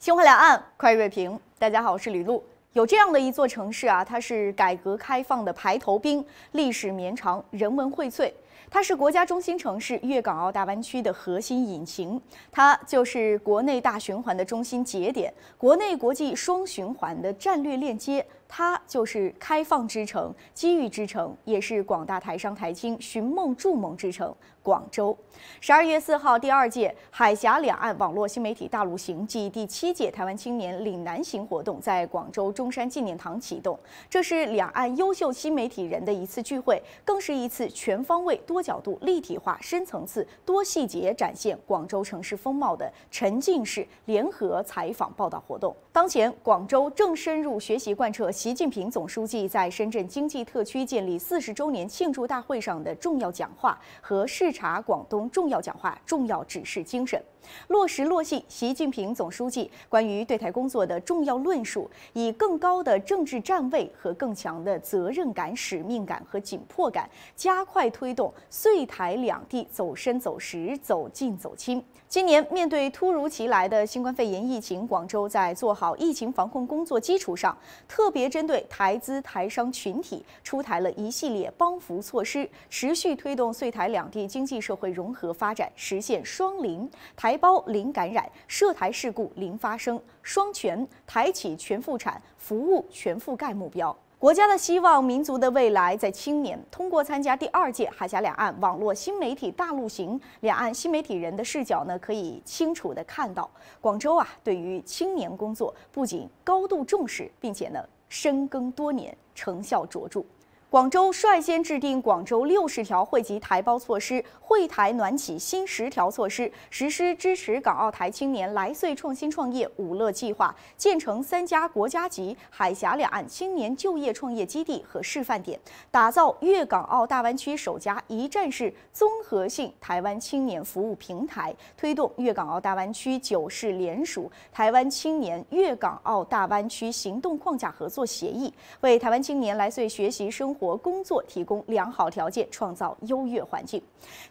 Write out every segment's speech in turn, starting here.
新华两岸，快乐平，大家好，我是李璐。有这样的一座城市啊，它是改革开放的排头兵，历史绵长，人文荟萃，它是国家中心城市、粤港澳大湾区的核心引擎，它就是国内大循环的中心节点，国内国际双循环的战略链接，它就是开放之城、机遇之城，也是广大台商台青寻梦筑梦之城。广州，十二月四号，第二届海峡两岸网络新媒体大陆行暨第七届台湾青年岭南行活动在广州中山纪念堂启动。这是两岸优秀新媒体人的一次聚会，更是一次全方位、多角度、立体化、深层次、多细节展现广州城市风貌的沉浸式联合采访报道活动。当前，广州正深入学习贯彻习近平总书记在深圳经济特区建立四十周年庆祝大会上的重要讲话和市。查广东重要讲话、重要指示精神，落实落细习近平总书记关于对台工作的重要论述，以更高的政治站位和更强的责任感、使命感和紧迫感，加快推动穗台两地走深走实、走近走亲。今年面对突如其来的新冠肺炎疫情，广州在做好疫情防控工作基础上，特别针对台资台商群体，出台了一系列帮扶措施，持续推动穗台两地经。济社会融合发展，实现双零：台胞零感染、涉台事故零发生、双全：台企全复产、服务全覆盖目标。国家的希望，民族的未来，在青年。通过参加第二届海峡两岸网络新媒体大陆行，两岸新媒体人的视角呢，可以清楚地看到，广州啊，对于青年工作不仅高度重视，并且呢深耕多年，成效卓著。广州率先制定《广州六十条惠及台胞措施》《惠台暖企新十条措施》，实施支持港澳台青年来穗创新创业“五乐”计划，建成三家国家级海峡两岸青年就业创业基地和示范点，打造粤港澳大湾区首家一站式综合性台湾青年服务平台，推动粤港澳大湾区九市联署《台湾青年粤港澳大湾区行动框架合作协议》，为台湾青年来穗学习生。活工作提供良好条件，创造优越环境。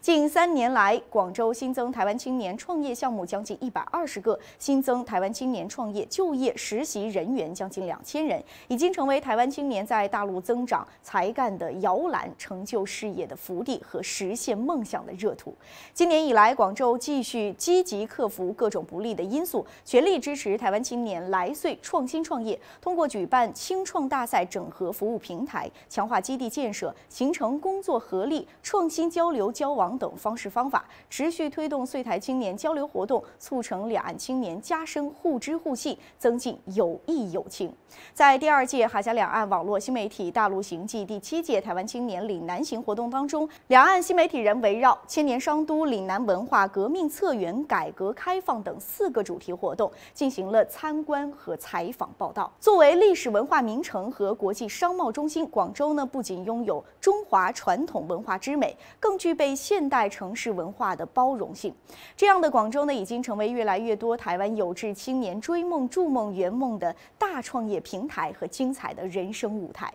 近三年来，广州新增台湾青年创业项目将近一百二十个，新增台湾青年创业就业实习人员将近两千人，已经成为台湾青年在大陆增长才干的摇篮、成就事业的福地和实现梦想的热土。今年以来，广州继续积极克服各种不利的因素，全力支持台湾青年来穗创新创业。通过举办青创大赛，整合服务平台，强化。基地建设，形成工作合力、创新交流交往等方式方法，持续推动穗台青年交流活动，促成两岸青年加深互知互信，增进友谊友情。在第二届海峡两岸网络新媒体大陆行暨第七届台湾青年岭南行活动当中，两岸新媒体人围绕千年商都、岭南文化、革命策源、改革开放等四个主题活动，进行了参观和采访报道。作为历史文化名城和国际商贸中心，广州呢？不仅拥有中华传统文化之美，更具备现代城市文化的包容性。这样的广州呢，已经成为越来越多台湾有志青年追梦、筑梦、圆梦的大创业平台和精彩的人生舞台。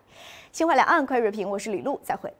新华两岸快讯，评，我是李璐，再会。